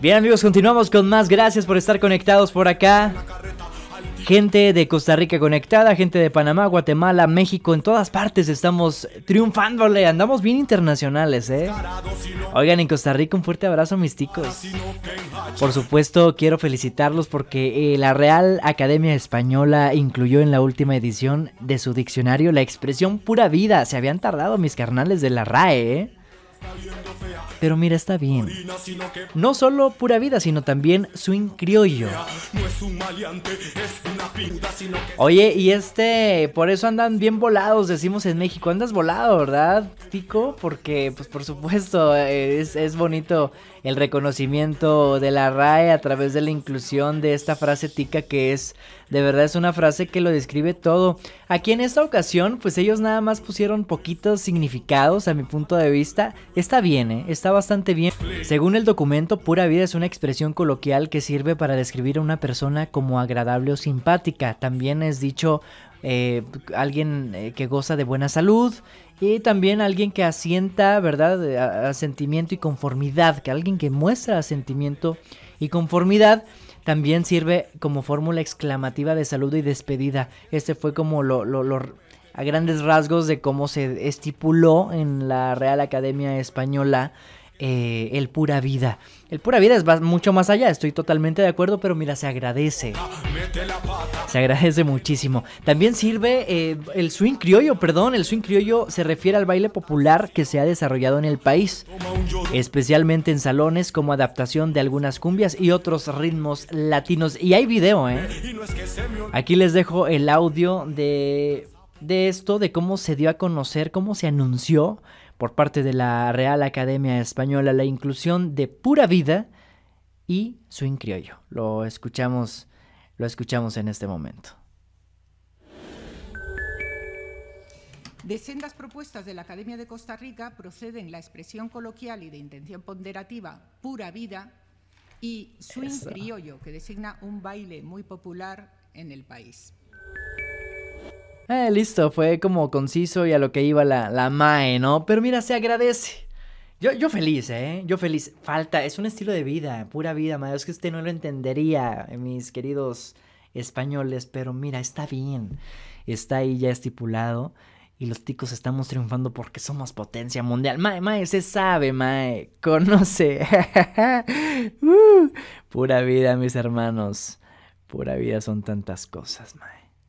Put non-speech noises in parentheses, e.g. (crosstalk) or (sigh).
Bien amigos, continuamos con más. Gracias por estar conectados por acá. Gente de Costa Rica conectada, gente de Panamá, Guatemala, México, en todas partes estamos triunfándole, andamos bien internacionales, ¿eh? Oigan, en Costa Rica un fuerte abrazo mis ticos. Por supuesto, quiero felicitarlos porque eh, la Real Academia Española incluyó en la última edición de su diccionario la expresión pura vida. Se habían tardado mis carnales de la RAE, ¿eh? Pero mira, está bien. No solo pura vida, sino también swing criollo. Oye, y este, por eso andan bien volados, decimos en México. Andas volado, ¿verdad, Tico? Porque, pues por supuesto, eh, es, es bonito el reconocimiento de la RAE a través de la inclusión de esta frase tica que es, de verdad es una frase que lo describe todo. Aquí en esta ocasión, pues ellos nada más pusieron poquitos significados a mi punto de vista. Está bien, ¿eh? está bastante bien. Según el documento, pura vida es una expresión coloquial que sirve para describir a una persona como agradable o simpática. También es dicho eh, alguien eh, que goza de buena salud y también alguien que asienta, ¿verdad? Eh, asentimiento y conformidad, que alguien que muestra asentimiento y conformidad también sirve como fórmula exclamativa de saludo y despedida. Este fue como lo, lo, a grandes rasgos de cómo se estipuló en la Real Academia Española eh, el pura vida. El pura vida es mucho más allá, estoy totalmente de acuerdo, pero mira, se agradece. Se agradece muchísimo. También sirve eh, el swing criollo, perdón, el swing criollo se refiere al baile popular que se ha desarrollado en el país, especialmente en salones como adaptación de algunas cumbias y otros ritmos latinos. Y hay video, ¿eh? Aquí les dejo el audio de de esto, de cómo se dio a conocer, cómo se anunció por parte de la Real Academia Española la inclusión de Pura Vida y Swing Criollo. Lo escuchamos, lo escuchamos en este momento. De sendas propuestas de la Academia de Costa Rica proceden la expresión coloquial y de intención ponderativa Pura Vida y Swing Criollo, que designa un baile muy popular en el país. Eh, listo, fue como conciso y a lo que iba la, MAE, ¿no? Pero mira, se agradece. Yo, yo feliz, ¿eh? Yo feliz. Falta, es un estilo de vida, pura vida, mae. Es que usted no lo entendería, mis queridos españoles, pero mira, está bien. Está ahí ya estipulado. Y los ticos estamos triunfando porque somos potencia mundial. Mae, mae, se sabe, mae. Conoce. (laughs) Uh, pura vida, mis hermanos. Pura vida son tantas cosas, mae.